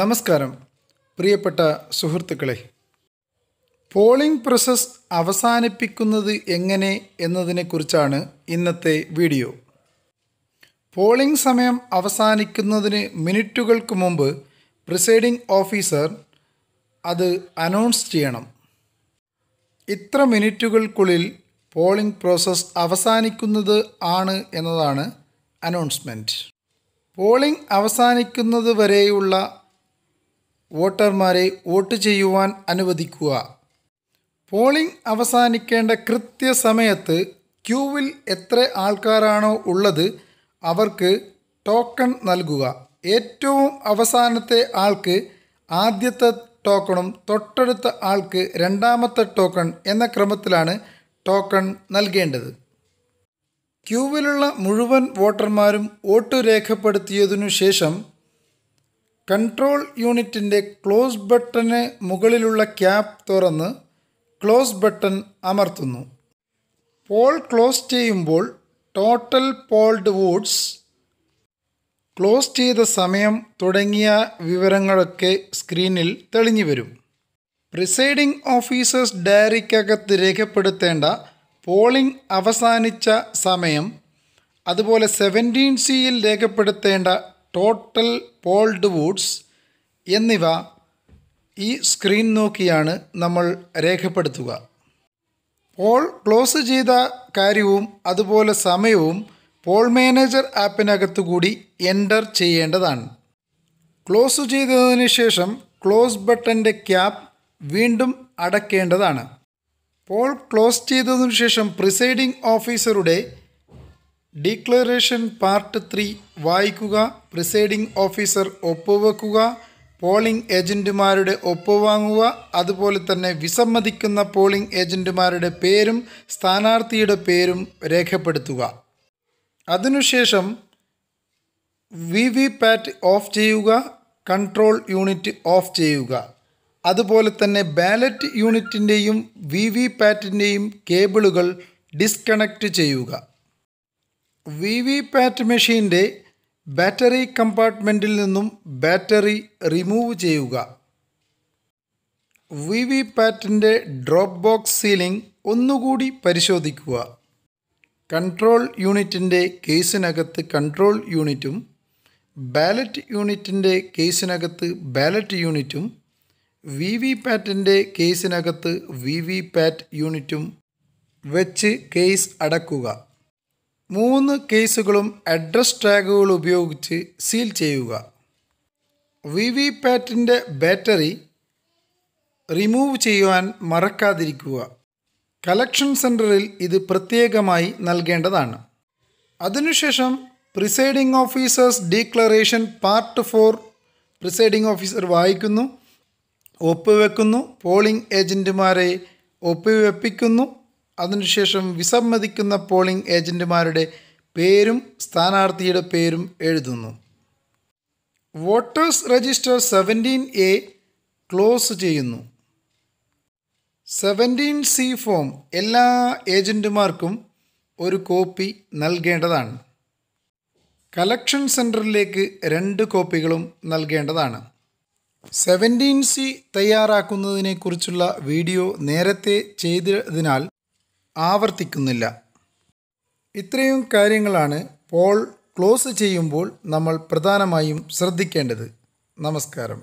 നമസ്കാരം പ്രിയപ്പെട്ട സുഹൃത്തുക്കളെ പോളിംഗ് പ്രോസസ് അവസാനിപ്പിക്കുന്നത് എങ്ങനെ എന്നതിനെക്കുറിച്ചാണ് ഇന്നത്തെ വീഡിയോ പോളിംഗ് സമയം അവസാനിക്കുന്നതിന് മിനിറ്റുകൾക്ക് മുമ്പ് പ്രിസൈഡിംഗ് ഓഫീസർ അത് അനൗൺസ് ചെയ്യണം ഇത്ര മിനിറ്റുകൾക്കുള്ളിൽ പോളിംഗ് പ്രോസസ്സ് അവസാനിക്കുന്നത് ആണ് എന്നതാണ് അനൗൺസ്മെൻറ്റ് പോളിംഗ് അവസാനിക്കുന്നത് വരെയുള്ള വോട്ടർമാരെ വോട്ട് ചെയ്യുവാൻ അനുവദിക്കുക പോളിംഗ് അവസാനിക്കേണ്ട കൃത്യസമയത്ത് ക്യൂവിൽ എത്ര ആൾക്കാരാണോ ഉള്ളത് അവർക്ക് ടോക്കൺ നൽകുക ഏറ്റവും അവസാനത്തെ ആൾക്ക് ആദ്യത്തെ ടോക്കണും തൊട്ടടുത്ത ആൾക്ക് രണ്ടാമത്തെ ടോക്കൺ എന്ന ക്രമത്തിലാണ് ടോക്കൺ നൽകേണ്ടത് ക്യൂവിലുള്ള മുഴുവൻ വോട്ടർമാരും വോട്ട് രേഖപ്പെടുത്തിയതിനു ശേഷം കൺട്രോൾ യൂണിറ്റിൻ്റെ ക്ലോസ് ബട്ടന് മുകളിലുള്ള ക്യാപ് തുറന്ന് ക്ലോസ് ബട്ടൺ അമർത്തുന്നു പോൾ ക്ലോസ് ചെയ്യുമ്പോൾ ടോട്ടൽ പോൾഡ് വൂഡ്സ് ക്ലോസ് ചെയ്ത സമയം തുടങ്ങിയ വിവരങ്ങളൊക്കെ സ്ക്രീനിൽ തെളിഞ്ഞു വരും പ്രിസൈഡിംഗ് ഓഫീസേഴ്സ് ഡയറിക്കകത്ത് രേഖപ്പെടുത്തേണ്ട പോളിംഗ് അവസാനിച്ച സമയം അതുപോലെ സെവൻറ്റീൻ സിയിൽ രേഖപ്പെടുത്തേണ്ട ടോട്ടൽ പോൾഡ് വൂഡ്സ് എന്നിവ ഈ സ്ക്രീൻ നോക്കിയാണ് നമ്മൾ രേഖപ്പെടുത്തുക പോൾ ക്ലോസ് ചെയ്ത കാര്യവും അതുപോലെ സമയവും പോൾ മാനേജർ ആപ്പിനകത്തു കൂടി എൻ്റർ ചെയ്യേണ്ടതാണ് ക്ലോസ് ചെയ്തതിന് ശേഷം ക്ലോസ് ബട്ടൻ്റെ ക്യാപ് വീണ്ടും അടയ്ക്കേണ്ടതാണ് പോൾ ക്ലോസ് ചെയ്തതിനു ശേഷം പ്രിസൈഡിംഗ് ഓഫീസറുടെ ഡിക്ലറേഷൻ പാർട്ട് ത്രീ വായിക്കുക പ്രിസൈഡിംഗ് ഓഫീസർ ഒപ്പുവെക്കുക പോളിംഗ് ഏജൻറ്റുമാരുടെ വാങ്ങുക അതുപോലെ തന്നെ വിസമ്മതിക്കുന്ന പോളിംഗ് ഏജൻറ്റുമാരുടെ പേരും സ്ഥാനാർത്ഥിയുടെ പേരും രേഖപ്പെടുത്തുക അതിനുശേഷം വി വി പാറ്റ് ഓഫ് ചെയ്യുക കൺട്രോൾ യൂണിറ്റ് ഓഫ് ചെയ്യുക അതുപോലെ തന്നെ ബാലറ്റ് യൂണിറ്റിൻ്റെയും വി വി പാറ്റിൻ്റെയും കേബിളുകൾ ഡിസ്കണക്റ്റ് ചെയ്യുക വി വി പാറ്റ് മെഷീൻ്റെ ബാറ്ററി കമ്പാർട്ട്മെൻറ്റിൽ നിന്നും ബാറ്ററി റിമൂവ് ചെയ്യുക വി വി പാറ്റിൻ്റെ ഡ്രോപ്പ് ബോക്സ് സീലിംഗ് ഒന്നുകൂടി പരിശോധിക്കുക കൺട്രോൾ യൂണിറ്റിൻ്റെ കേസിനകത്ത് കൺട്രോൾ യൂണിറ്റും ബാലറ്റ് യൂണിറ്റിൻ്റെ കേസിനകത്ത് ബാലറ്റ് യൂണിറ്റും വി വി പാറ്റിൻ്റെ കേസിനകത്ത് വി വി പാറ്റ് യൂണിറ്റും വെച്ച് കേസ് അടക്കുക മൂന്ന് കേസുകളും അഡ്രസ് ടാഗുകൾ ഉപയോഗിച്ച് സീൽ ചെയ്യുക വി വി പാറ്റിൻ്റെ ബാറ്ററി റിമൂവ് ചെയ്യുവാൻ മറക്കാതിരിക്കുക കളക്ഷൻ സെൻറ്ററിൽ ഇത് പ്രത്യേകമായി നൽകേണ്ടതാണ് അതിനുശേഷം presiding officers declaration part four presiding officer വായിക്കുന്നു ഒപ്പുവെക്കുന്നു പോളിംഗ് ഏജൻറ്റുമാരെ ഒപ്പുവെപ്പിക്കുന്നു അതിനുശേഷം വിസമ്മതിക്കുന്ന പോളിംഗ് ഏജൻറ്റുമാരുടെ പേരും സ്ഥാനാർത്ഥിയുടെ പേരും എഴുതുന്നു voters register seventeen A close ചെയ്യുന്നു സെവൻറ്റീൻ സി ഫോം എല്ലാ ഏജൻറ്റുമാർക്കും ഒരു കോപ്പി നൽകേണ്ടതാണ് കലക്ഷൻ സെൻറ്ററിലേക്ക് രണ്ട് കോപ്പികളും നൽകേണ്ടതാണ് സെവൻറ്റീൻ സി തയ്യാറാക്കുന്നതിനെക്കുറിച്ചുള്ള വീഡിയോ നേരത്തെ ചെയ്തതിനാൽ ആവർത്തിക്കുന്നില്ല ഇത്രയും കാര്യങ്ങളാണ് പോൾ ക്ലോസ് ചെയ്യുമ്പോൾ നമ്മൾ പ്രധാനമായും ശ്രദ്ധിക്കേണ്ടത് നമസ്കാരം